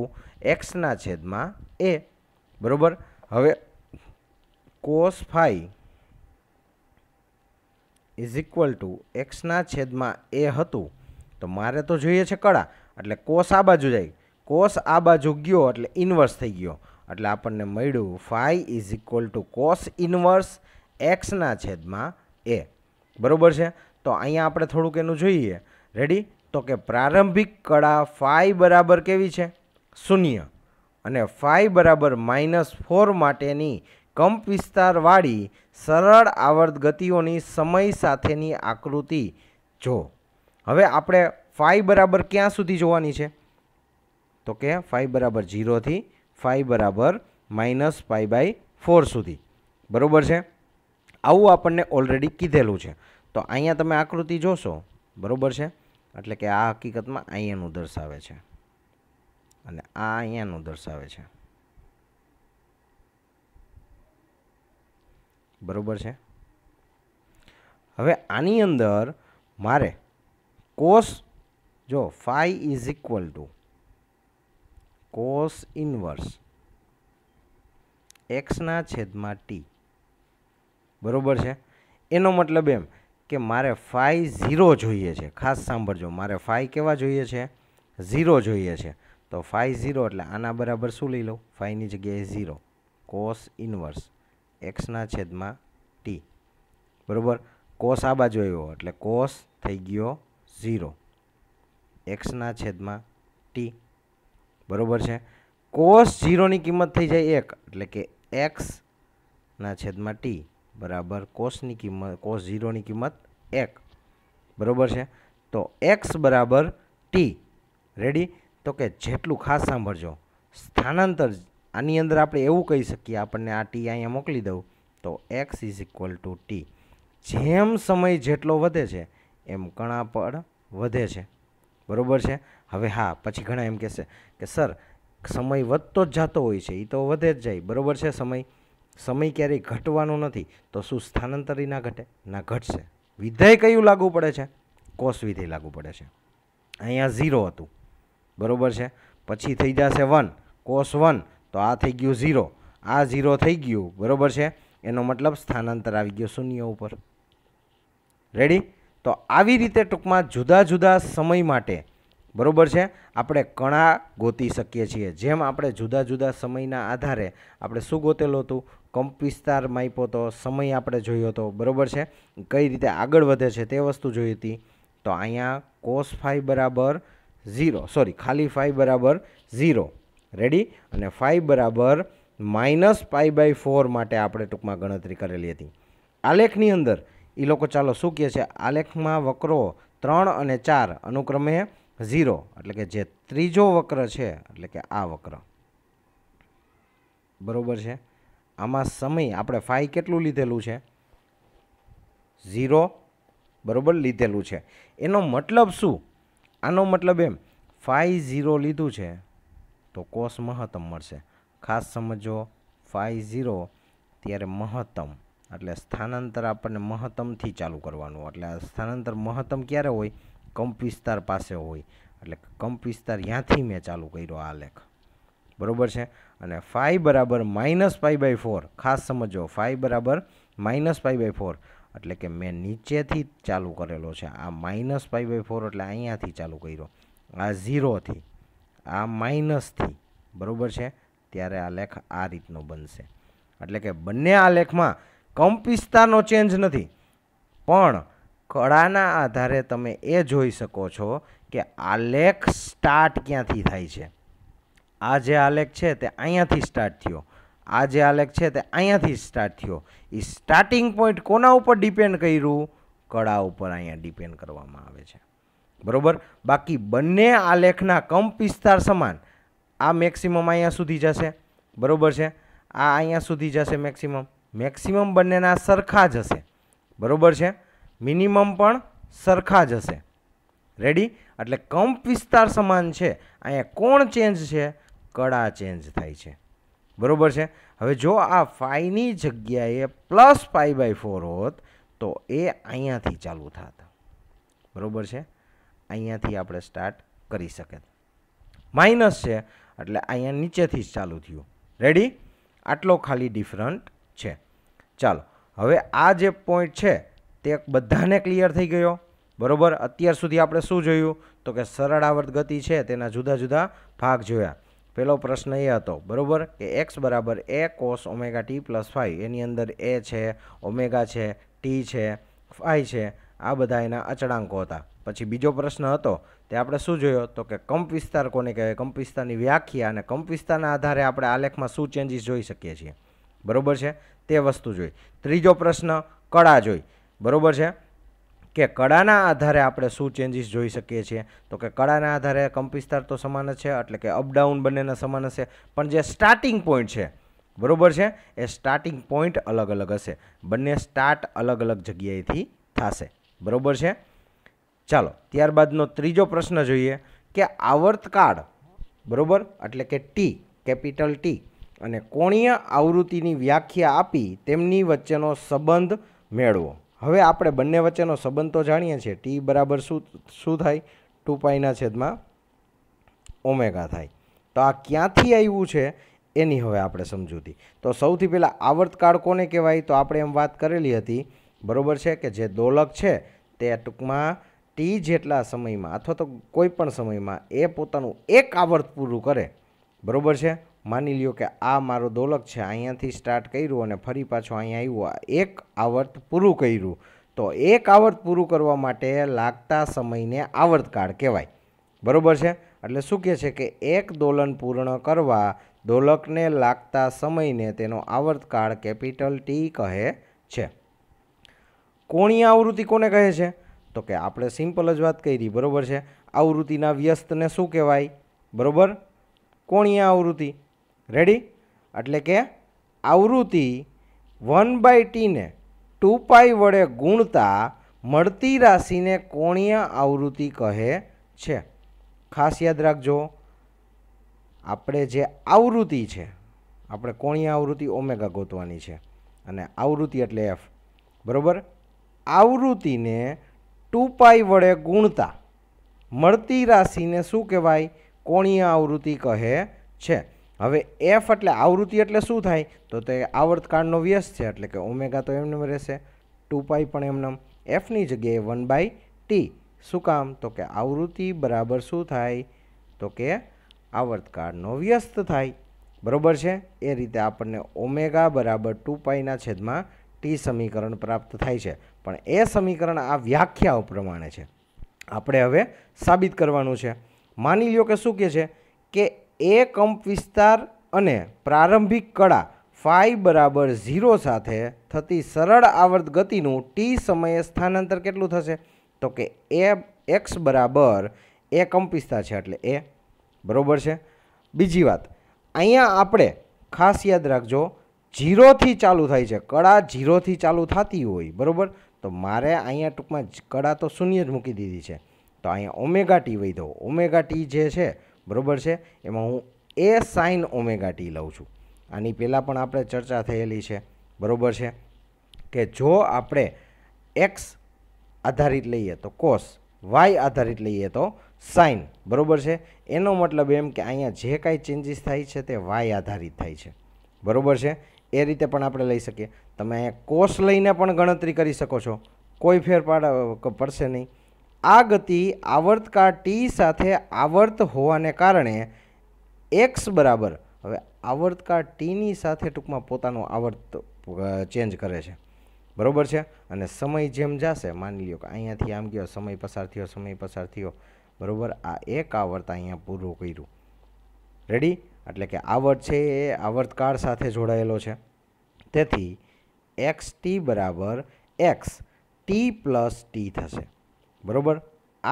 એક્સના છેદમાં એ બરાબર હવે cos phi is equal to એક્સના છેદમાં એ હતું તો મારે તો જોઈએ છે કળા એટલે કોસ આ બાજુ જાય કોસ આ બાજુ ગયો એટલે ઇન્વર્સ થઈ ગયો એટલે આપણને મળ્યું phi is equal to cos inverse એક્સના છેદમાં એ બરાબર છે તો અહીંયા આપણે થોડુંક એનું જોઈએ રેડી તો કે પ્રારંભિક કળા ફાઈ બરાબર કેવી છે શૂન્ય અને ફાઈ બરાબર માઇનસ ફોર માટેની કંપ વિસ્તારવાળી સરળ આવર્ત ગતિઓની સમય સાથેની આકૃતિ જો હવે આપણે ફાઈ બરાબર ક્યાં સુધી જોવાની છે તો કે ફાઈવ બરાબર ઝીરોથી ફાઇવ બરાબર માઇનસ ફાઇવ બાય ફોર સુધી બરાબર છે આવું આપણને ઓલરેડી કીધેલું છે તો અહીંયા તમે આકૃતિ જોશો બરાબર છે એટલે કે આ હકીકતમાં અહીંયાનું દર્શાવે છે અને આ અહીંયાનું દર્શાવે છે બરાબર છે હવે આની અંદર મારે કોસ જો phi is equal to cos inverse એક્સના છેદમાં ટી બરોબર છે એનો મતલબ એમ કે મારે ફાઈ ઝીરો જોઈએ છે ખાસ સાંભળજો મારે ફાઈ કેવા જોઈએ છે ઝીરો જોઈએ છે તો ફાઈ ઝીરો એટલે આના બરાબર શું લઈ લઉં ફાઈની જગ્યાએ ઝીરો કોસ ઇન્વર્સ એક્સના છેદમાં ટી બરાબર કોસ આ બાજુ આવ્યો એટલે કોસ થઈ ગયો ઝીરો એક્સના છેદમાં ટી બરાબર છે કોસ ઝીરોની કિંમત થઈ જાય એક એટલે કે એક્સના છેદમાં ટી બરાબર કોસની કિંમત કોસ ઝીરોની કિંમત એક બરાબર છે તો એક્સ બરાબર ટી રેડી તો કે જેટલું ખાસ સાંભળજો સ્થાનાંતર આની અંદર આપણે એવું કહી શકીએ આપણને આ ટી અહીંયા મોકલી દઉં તો x is equal to t જેમ સમય જેટલો વધે છે એમ કણા પણ વધે છે બરાબર છે હવે હા પછી ઘણા એમ કહેશે કે સર સમય વધતો જ જતો હોય છે એ તો વધે જ જાય બરાબર છે સમય સમય ક્યારેય ઘટવાનો નથી તો શું સ્થાનાંતરી ના ઘટે ના ઘટશે વિધેય કયું લાગુ પડે છે કોષ વિધેય લાગુ પડે છે અહીંયા ઝીરો હતું બરાબર છે પછી થઈ જશે વન કોષ વન તો આ થઈ ગયું ઝીરો આ ઝીરો થઈ ગયું બરાબર છે એનો મતલબ સ્થાનાંતર આવી ગયો શૂન્ય ઉપર રેડી તો આવી રીતે ટૂંકમાં જુદા જુદા સમય માટે બરાબર છે આપણે કણા ગોતી શકીએ છીએ જેમ આપણે જુદા જુદા સમયના આધારે આપણે શું ગોતેલું હતું કંપ વિસ્તાર માપ્યો હતો સમય આપણે જોયો હતો બરાબર છે કઈ રીતે આગળ વધે છે તે વસ્તુ જોઈ હતી તો અહીંયા કોસ ફાઈ બરાબર ઝીરો સોરી ખાલી ફાઈ બરાબર ઝીરો રેડી અને ફાઈ બરાબર માઇનસ પાઈ બાય ફોર માટે આપણે ટૂંકમાં ગણતરી કરેલી હતી આલેખની અંદર એ લોકો ચાલો શું કહે છે આલેખમાં વક્રો ત્રણ અને ચાર અનુક્રમે ઝીરો એટલે કે જે ત્રીજો વક્ર છે એટલે કે આ વક્ર બરોબર છે આમાં સમય આપણે ફાઈ કેટલું લીધેલું છે ઝીરો બરોબર લીધેલું છે એનો મતલબ શું આનો મતલબ એમ ફાઈ ઝીરો લીધું છે તો કોસ મહત્તમ મળશે ખાસ સમજો ફાઈ ઝીરો ત્યારે મહત્તમ એટલે સ્થાનાંતર આપણને મહત્તમથી ચાલુ કરવાનું એટલે આ સ્થાનાંતર મહત્તમ ક્યારે હોય કંપ વિસ્તાર પાસે હોય એટલે કંપ વિસ્તાર ત્યાંથી મેં ચાલુ કર્યો આ લેખ બરાબર છે અને ફાઈ બરાબર માઇનસ પાઈ બાય ફોર ખાસ સમજો ફાઈ બરાબર માઇનસ પાઈ બાય ફોર એટલે કે મેં નીચેથી ચાલુ કરેલો છે આ માઇનસ પાઈ બાય ફોર એટલે અહીંયાથી ચાલુ કર્યો આ ઝીરોથી આ માઇનસથી બરાબર છે ત્યારે આ લેખ આ રીતનો બનશે એટલે કે બંને આ લેખમાં કંપ વિસ્તારનો ચેન્જ નથી પણ કળાના આધારે તમે એ જોઈ શકો છો કે આલેખ સ્ટાર્ટ ક્યાંથી થાય છે આ જે આલેખ છે તે અહીંયાથી સ્ટાર્ટ થયો આ જે આલેખ છે તે અહીંયાથી સ્ટાર્ટ થયો એ સ્ટાર્ટિંગ પોઈન્ટ કોના ઉપર ડિપેન્ડ કર્યું કળા ઉપર અહીંયા ડિપેન્ડ કરવામાં આવે છે બરાબર બાકી બંને આલેખના કંપ વિસ્તાર સમાન આ મેક્સિમમ અહીંયા સુધી જશે બરાબર છે આ અહીંયા સુધી જશે મેક્સિમમ મેક્સિમમ બંનેના સરખા જ હશે બરાબર છે મિનિમમ પણ સરખા જ હશે રેડી એટલે કંપ વિસ્તાર સમાન છે અહીંયા કોણ ચેન્જ છે કડા ચેન્જ થાય છે બરાબર છે હવે જો આ ફાઈની જગ્યાએ પ્લસ ફાઈ બાય ફોર હોત તો એ અહીંયાથી ચાલુ થાત બરાબર છે અહીંયાથી આપણે સ્ટાર્ટ કરી શકે માઇનસ છે એટલે અહીંયા નીચેથી જ ચાલુ થયું રેડી આટલો ખાલી ડિફરન્ટ છે ચાલો હવે આ જે પોઈન્ટ છે તે બધાને ક્લિયર થઈ ગયો બરાબર અત્યાર સુધી આપણે શું જોયું તો કે સરળ આવર્ત ગતિ છે તેના જુદા જુદા ભાગ જોયા પહેલો પ્રશ્ન એ હતો બરોબર કે એક્સ બરાબર a cos omega t plus phi એની અંદર એ છે ઓમેગા છે ટી છે ફાઈ છે આ બધા એના અચળાંકો હતા પછી બીજો પ્રશ્ન હતો તે આપણે શું જોયો તો કે કંપ વિસ્તાર કોને કહેવાય કંપ વિસ્તારની વ્યાખ્યા અને કંપ વિસ્તારના આધારે આપણે આલેખમાં શું ચેન્જીસ જોઈ શકીએ છીએ બરાબર છે તે વસ્તુ જોઈ ત્રીજો પ્રશ્ન કળા જોઈ બરાબર છે કે કળાના આધારે આપણે શું ચેન્જીસ જોઈ શકીએ છીએ તો કે કળાના આધારે કંપિસ્તાર તો સમાન જ છે એટલે કે અપડાઉન બંનેના સમાન હશે પણ જે સ્ટાર્ટિંગ પોઈન્ટ છે બરાબર છે એ સ્ટાર્ટિંગ પોઈન્ટ અલગ અલગ હશે બંને સ્ટાર્ટ અલગ અલગ જગ્યાએથી થશે બરાબર છે ચાલો ત્યારબાદનો ત્રીજો પ્રશ્ન જોઈએ કે આવર્તકાળ બરાબર એટલે કે ટી કેપિટલ ટી અને કોણીય આવૃત્તિની વ્યાખ્યા આપી તેમની વચ્ચેનો સંબંધ મેળવો હવે આપણે બંને વચ્ચેનો સંબંધ તો જાણીએ છીએ ટી બરાબર શું શું થાય ટુ પાઈના છેદમાં ઓમેગા થાય તો આ ક્યાંથી આવ્યું છે એની હવે આપણે સમજૂતી તો સૌથી પહેલાં આવર્તકાળ કોને કહેવાય તો આપણે એમ વાત કરેલી હતી બરાબર છે કે જે દોલક છે તે ટૂંકમાં ટી જેટલા સમયમાં અથવા તો કોઈ પણ સમયમાં એ પોતાનું એક આવર્ત પૂરું કરે બરાબર છે માની લ્યો કે આ મારો દોલક છે અહીંયાથી સ્ટાર્ટ કર્યું અને ફરી પાછું અહીંયા આવ્યું એક આવર્ત પૂરું કર્યું તો એક આવર્ત પૂરું કરવા માટે લાગતા સમયને આવર્તકાળ કહેવાય બરાબર છે એટલે શું કહે છે કે એક દોલન પૂર્ણ કરવા દોલકને લાગતા સમયને તેનો આવર્તકાળ કેપિટલ ટી કહે છે કોણીય આવૃત્તિ કોને કહે છે તો કે આપણે સિમ્પલ જ વાત કરી બરાબર છે આવૃત્તિના વ્યસ્તને શું કહેવાય બરાબર કોણીય આવૃત્તિ રેડી એટલે કે આવૃત્તિ વન બાય ટીને ટુ પાઈ વડે ગુણતા મળતી રાશિને કોણીય આવૃત્તિ કહે છે ખાસ યાદ રાખજો આપણે જે આવૃત્તિ છે આપણે કોણીય આવૃત્તિ ઓમેગા ગોતવાની છે અને આવૃત્તિ એટલે એફ બરાબર આવૃત્તિને ટુ પાઈ વડે ગુણતા મળતી રાશિને શું કહેવાય કોણીય આવૃત્તિ કહે છે હવે એફ એટલે આવૃત્તિ એટલે શું થાય તો તે આવર્તકાળનો વ્યસ્ત છે એટલે કે ઓમેગા તો એમનેમ રહેશે ટુ પાઈ પણ એમને એફની જગ્યાએ વન બાય ટી શું કામ તો કે આવૃત્તિ બરાબર શું થાય તો કે આવર્તકાળનો વ્યસ્ત થાય બરાબર છે એ રીતે આપણને ઓમેગા બરાબર ટુ પાઈના છેદમાં ટી સમીકરણ પ્રાપ્ત થાય છે પણ એ સમીકરણ આ વ્યાખ્યાઓ પ્રમાણે છે આપણે હવે સાબિત કરવાનું છે માની લ્યો કે શું કહે છે કે એ કંપ વિસ્તાર અને પ્રારંભિક કળા ફાઈ બરાબર ઝીરો સાથે થતી સરળ આવર્ત ગતિનું ટી સમયે સ્થાનાંતર કેટલું થશે તો કે એ એક્સ બરાબર એ વિસ્તાર છે એટલે એ બરાબર છે બીજી વાત અહીંયા આપણે ખાસ યાદ રાખજો ઝીરોથી ચાલુ થાય છે કળા ઝીરોથી ચાલુ થતી હોય બરાબર તો મારે અહીંયા ટૂંકમાં કળા તો શૂન્ય જ મૂકી દીધી છે તો અહીંયા ઓમેગા ટી વહી દો ઓમેગા ટી જે છે બરાબર છે એમાં હું એ સાઇન ઓમેગા ટી લઉં છું આની પહેલાં પણ આપણે ચર્ચા થયેલી છે બરાબર છે કે જો આપણે એક્સ આધારિત લઈએ તો કોસ વાય આધારિત લઈએ તો સાઇન બરાબર છે એનો મતલબ એમ કે અહીંયા જે કાંઈ ચેન્જીસ થાય છે તે વાય આધારિત થાય છે બરાબર છે એ રીતે પણ આપણે લઈ શકીએ તમે અહીંયા કોસ લઈને પણ ગણતરી કરી શકો છો કોઈ ફેર પડશે નહીં આ ગતિ આવર્તકાળ ટી સાથે આવર્ત હોવાને કારણે એક્સ બરાબર હવે આવર્તકાળ ટીની સાથે ટૂંકમાં પોતાનો આવર્ત ચેન્જ કરે છે બરાબર છે અને સમય જેમ જશે માની લ્યો કે અહીંયાથી આમ ગયો સમય પસાર થયો સમય પસાર થયો બરાબર આ એક આવર્ત અહીંયા પૂરું કર્યું રેડી એટલે કે આવર્ત છે એ આવર્તકાળ સાથે જોડાયેલો છે તેથી એક્સ ટી બરાબર એક્સ ટી પ્લસ ટી થશે બરાબર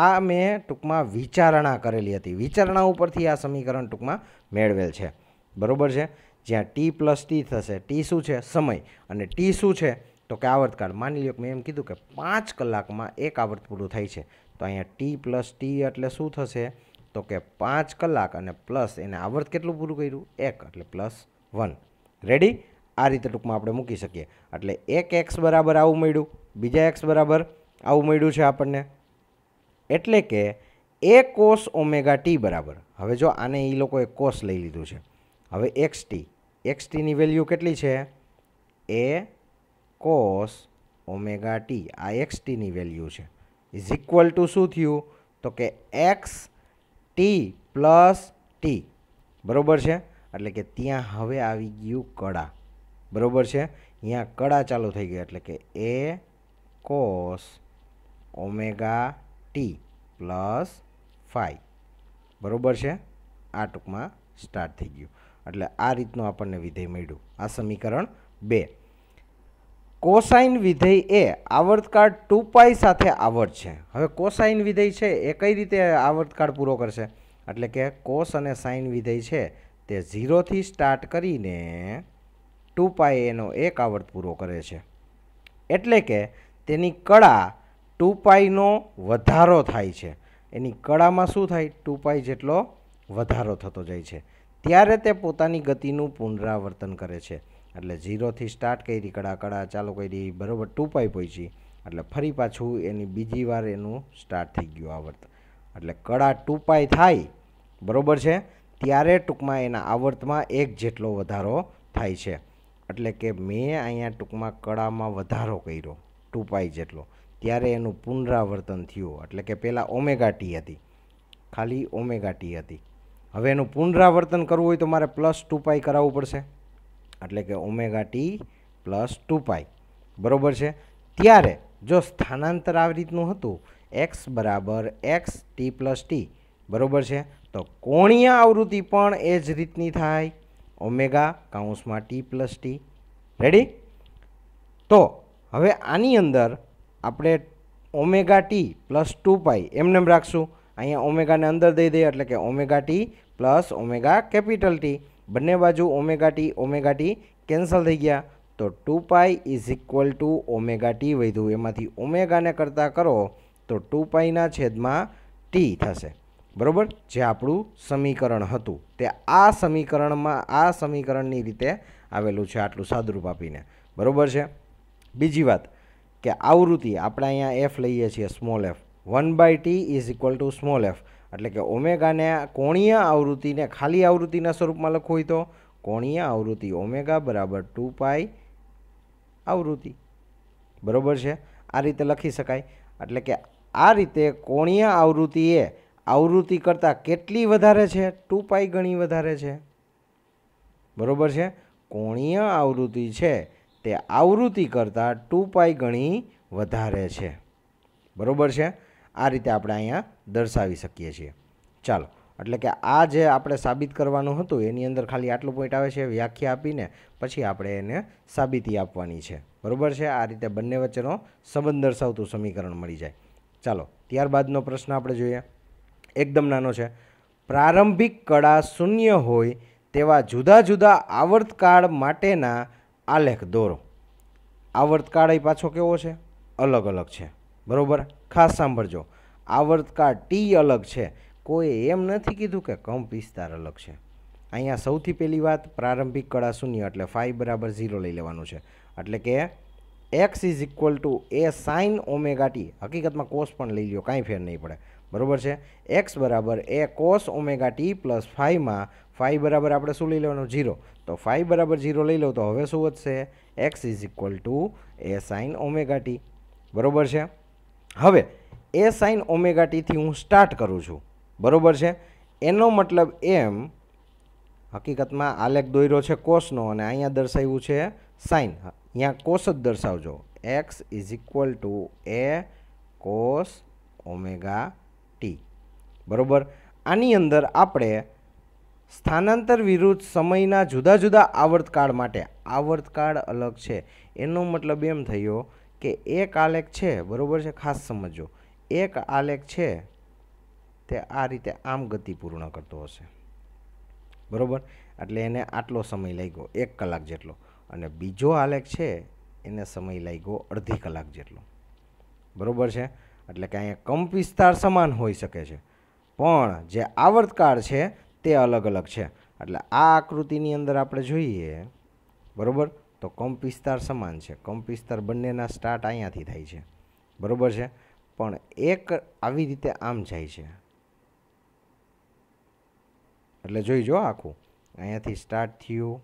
આ મેં ટૂંકમાં વિચારણા કરેલી હતી વિચારણા ઉપરથી આ સમીકરણ ટૂંકમાં મેળવેલ છે બરાબર છે જ્યાં ટી પ્લસ ટી થશે ટી શું છે સમય અને ટી શું છે તો કે આવર્તકાળ માની લો કે મેં એમ કીધું કે પાંચ કલાકમાં એક આવર્ત પૂરું થાય છે તો અહીંયા ટી પ્લસ ટી એટલે શું થશે તો કે પાંચ કલાક અને પ્લસ એને આવર્ત કેટલું પૂરું કર્યું એક એટલે પ્લસ વન રેડી આ રીતે ટૂંકમાં આપણે મૂકી શકીએ એટલે એક એક્સ બરાબર આવું મળ્યું બીજા એક્સ બરાબર આવું મળ્યું છે આપણને એટલે કે એ કોસ ઓમેગા ટી બરાબર હવે જો આને એ લોકોએ કોસ લઈ લીધું છે હવે એક્સ ટી એક્સ ટીની વેલ્યુ કેટલી છે એ કોસ ઓમેગા ટી આ એક્સ ટીની વેલ્યુ છે ઇઝ ઇક્વલ ટુ શું થયું તો કે એક્સ ટી પ્લસ ટી બરાબર છે એટલે કે ત્યાં હવે આવી ગયું કળા બરાબર છે અહીંયા કળા ચાલુ થઈ ગઈ એટલે કે a cos omega t plus phi બરાબર છે આ ટૂંકમાં સ્ટાર્ટ થઈ ગયું એટલે આ રીતનું આપણને વિધેય મળ્યું આ સમીકરણ બે કોસાઇન વિધેય એ આવર્તકાળ ટુ પાઈ સાથે આવર્ત છે હવે કોસાઇન વિધેય છે એ કઈ રીતે આવર્તકાળ પૂરો કરશે એટલે કે કોસ અને સાઇન વિધેય છે તે ઝીરોથી સ્ટાર્ટ કરીને ટુ પાઈ એનો એક આવર્ત પૂરો કરે છે એટલે કે તેની કળા ટુ પાઈનો વધારો થાય છે એની કળામાં શું થાય ટુ પાઈ જેટલો વધારો થતો જાય છે ત્યારે તે પોતાની ગતિનું પુનરાવર્તન કરે છે એટલે ઝીરોથી સ્ટાર્ટ કરી કળા કળા ચાલો કરી બરાબર ટુ પાઈ પહોંચી એટલે ફરી પાછું એની બીજી વાર એનું સ્ટાર્ટ થઈ ગયું આવર્ત એટલે કળા ટુ પાઈ થાય બરાબર છે ત્યારે ટૂંકમાં એના આવર્તમાં એક જેટલો વધારો થાય છે એટલે કે મેં અહીંયા ટૂંકમાં કળામાં વધારો કર્યો ટુ પાઈ જેટલો ત્યારે એનું પુનરાવર્તન થયું એટલે કે પહેલાં ઓમેગા ટી હતી ખાલી ઓમેગા ટી હતી હવે એનું પુનરાવર્તન કરવું હોય તો મારે પ્લસ ટુ પાઈ કરાવવું પડશે એટલે કે omega t plus two pi બરાબર છે ત્યારે જો સ્થાનાંતર આવી રીતનું હતું એક્સ બરાબર એક્સ ટી પ્લસ ટી બરાબર છે તો કોણીય આવૃત્તિ પણ એ જ રીતની થાય ઓમેગા કાઉન્સમાં ટી પ્લસ ટી રેડી તો હવે આની અંદર આપણે omega t plus two pi એમનેમ રાખશું અહીંયા ઓમેગાને અંદર દઈ દઈએ એટલે કે omega t plus omega capital t બંને બાજુ omega t omega t cancel થઈ ગયા તો two pi is equal to omega t વધ્યું એમાંથી ઓમેગાને કરતાં કરો તો ટુ પાઈના છેદમાં ટી થશે બરાબર જે આપણું સમીકરણ હતું તે આ સમીકરણમાં આ સમીકરણની રીતે આવેલું છે આટલું સાદુરૂપ આપીને બરાબર છે બીજી વાત કે આવૃત્તિ આપણે અહીંયા એફ લઈએ છીએ small f one by t is equal to small f એટલે કે ઓમેગાને કોણીય આવૃત્તિને ખાલી આવૃત્તિના સ્વરૂપમાં લખવું હોય તો કોણીય આવૃત્તિ ઓમેગા બરાબર ટુ પાય આવૃત્તિ બરાબર છે આ રીતે લખી શકાય એટલે કે આ રીતે કોણીય આવૃત્તિ એ આવૃત્તિ કરતાં કેટલી વધારે છે ટુ પાઈ ગણી વધારે છે બરાબર છે કોણીય આવૃત્તિ છે તે આવૃત્તિ કરતાં ટુ પાઈ ગણી વધારે છે બરાબર છે આ રીતે આપણે અહીંયા દર્શાવી શકીએ છીએ ચાલો એટલે કે આ જે આપણે સાબિત કરવાનું હતું એની અંદર ખાલી આટલું પોઈન્ટ આવે છે વ્યાખ્યા આપીને પછી આપણે એને સાબિતી આપવાની છે બરાબર છે આ રીતે બંને વચ્ચેનો સંબંધ દર્શાવતું સમીકરણ મળી જાય ચાલો ત્યારબાદનો પ્રશ્ન આપણે જોઈએ એકદમ નાનો છે પ્રારંભિક કળા શૂન્ય હોય તેવા જુદા જુદા આવર્તકાળ માટેના આલેખ દોરો આવર્તકાળ એ પાછો કેવો છે અલગ અલગ છે બરાબર ખાસ સાંભળજો આવર્તકાળ ટી અલગ છે કોઈ એમ નથી કીધું કે કંપ વિસ્તાર અલગ છે અહીંયા સૌથી પહેલી વાત પ્રારંભિક કળા શૂન્ય એટલે ફાઈવ બરાબર ઝીરો લઈ લેવાનું છે એટલે કે x is equal to a sine omega t હકીકતમાં કોસ પણ લઈ લ્યો કાંઈ ફેર નહીં પડે બરાબર છે એક્સ બરાબર a cos omega t plus ફાઇવમાં ફાઈવ બરાબર આપણે શું લઈ લેવાનું જીરો તો ફાઈવ બરાબર જીરો લઈ લો તો હવે શું વધશે x is equal to a sine omega t બરાબર છે હવે એ સાઇન ઓમેગાટીથી હું સ્ટાર્ટ કરું છું બરાબર છે એનો મતલબ એમ હકીકતમાં આલેખ દોર્યો છે કોસનો અને અહીંયા દર્શાવ્યું છે સાઇન અહીંયા કોસ જ દર્શાવજો x is equal to a cos omega t બરાબર આની અંદર આપણે સ્થાનાંતર વિરુદ્ધ સમયના જુદા જુદા આવર્તકાળ માટે આવર્તકાળ અલગ છે એનો મતલબ એમ થયો કે એક આલેખ છે બરાબર છે ખાસ સમજો એક આલેખ છે તે આ રીતે આમ ગતિ પૂર્ણ કરતો હશે બરાબર એટલે એને આટલો સમય લાગ્યો એક કલાક જેટલો અને બીજો આલેખ છે એને સમય લાગ્યો અડધી કલાક જેટલો બરાબર છે એટલે કે અહીંયા કંપ વિસ્તાર સમાન હોઈ શકે છે પણ જે આવર્તકાળ છે તે અલગ અલગ છે એટલે આ આકૃતિની અંદર આપણે જોઈએ બરાબર તો કંપ વિસ્તાર સમાન છે કંપ વિસ્તાર બંનેના સ્ટાર્ટ અહીંયાથી થાય છે બરાબર છે પણ એક આવી રીતે આમ જાય છે એટલે જોઈ જો આખું અહીંયાથી સ્ટાર્ટ થયું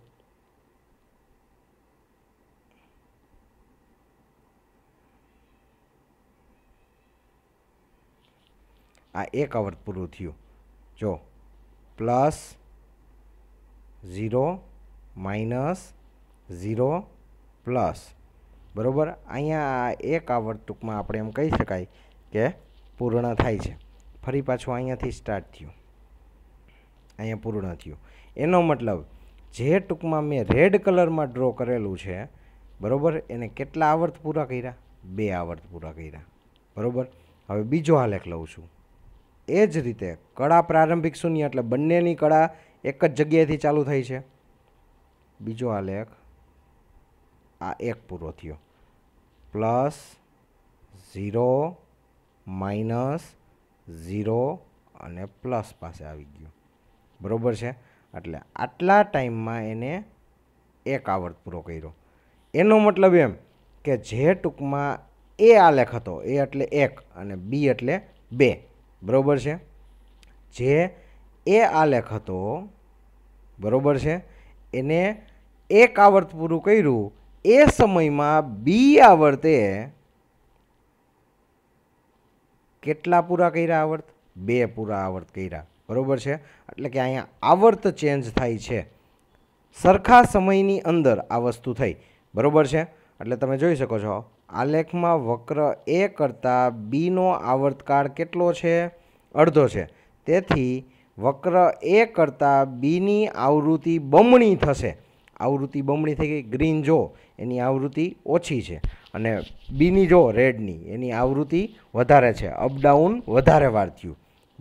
આ એક આવર્ત પૂરું થયું જો plus zero minus zero plus બરાબર અહીંયા એક આવર્ત ટૂંકમાં આપણે એમ કહી શકાય કે પૂર્ણ થાય છે ફરી પાછું અહીંયાથી સ્ટાર્ટ થયું અહીંયા પૂર્ણ થયું એનો મતલબ જે ટૂંકમાં મેં રેડ કલરમાં ડ્રો કરેલું છે બરાબર એને કેટલા આવર્ત પૂરા કર્યા બે આવર્ત પૂરા કર્યા બરાબર હવે બીજો આલેખ લઉં છું એ જ રીતે કળા પ્રારંભિક શૂન્ય એટલે બંનેની કળા એક જ જગ્યાએથી ચાલુ થઈ છે બીજો આલેખ આ એક પૂરો થયો પ્લસ ઝીરો માઇનસ ઝીરો અને પ્લસ પાસે આવી ગયું બરાબર છે એટલે આટલા ટાઈમમાં એને એક આવર્ત પૂરો કર્યો એનો મતલબ એમ કે જે ટૂંકમાં એ આલેખ હતો એ એટલે એક અને બી એટલે બે બરાબર છે જે એ આલેખ હતો બરાબર છે એને એક આવર્ત પૂરું કર્યું એ સમયમાં બી આવર્તે કેટલા પૂરા કર્યા આવર્ત બે પૂરા આવર્ત કર્યા બરાબર છે એટલે કે અહીંયા આવર્ત ચેન્જ થાય છે સરખા સમયની અંદર આ વસ્તુ થઈ બરાબર છે એટલે તમે જોઈ શકો છો આલેખમાં વક્ર એ કરતાં બીનો આવર્તકાળ કેટલો છે અડધો છે તેથી વક્ર એ કરતાં બીની આવૃત્તિ બમણી થશે આવૃત્તિ બમણી થઈ ગઈ ગ્રીન જો એની આવૃત્તિ ઓછી છે અને બીની જો રેડની એની આવૃત્તિ વધારે છે અપડાઉન વધારે વાર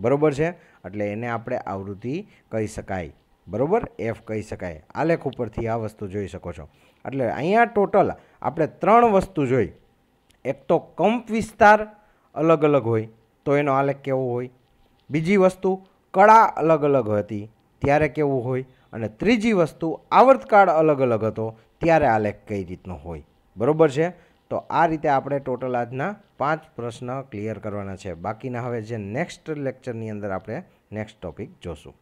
બરાબર છે એટલે એને આપણે આવૃત્તિ કહી શકાય બરાબર એફ કહી શકાય આલેખ ઉપરથી આ વસ્તુ જોઈ શકો છો એટલે અહીંયા ટોટલ આપણે ત્રણ વસ્તુ જોઈ એક તો કંપ વિસ્તાર અલગ અલગ હોય તો એનો આલેખ કેવો હોય બીજી વસ્તુ કળા અલગ અલગ હતી ત્યારે કેવું હોય અને ત્રીજી વસ્તુ આવર્તકાળ અલગ અલગ હતો ત્યારે આલેખ કઈ રીતનો હોય બરાબર છે તો આ રીતે આપણે ટોટલ આજના પાંચ પ્રશ્ન ક્લિયર કરવાના છે બાકીના હવે જે નેક્સ્ટ લેક્ચરની અંદર આપણે નેક્સ્ટ ટોપિક જોશું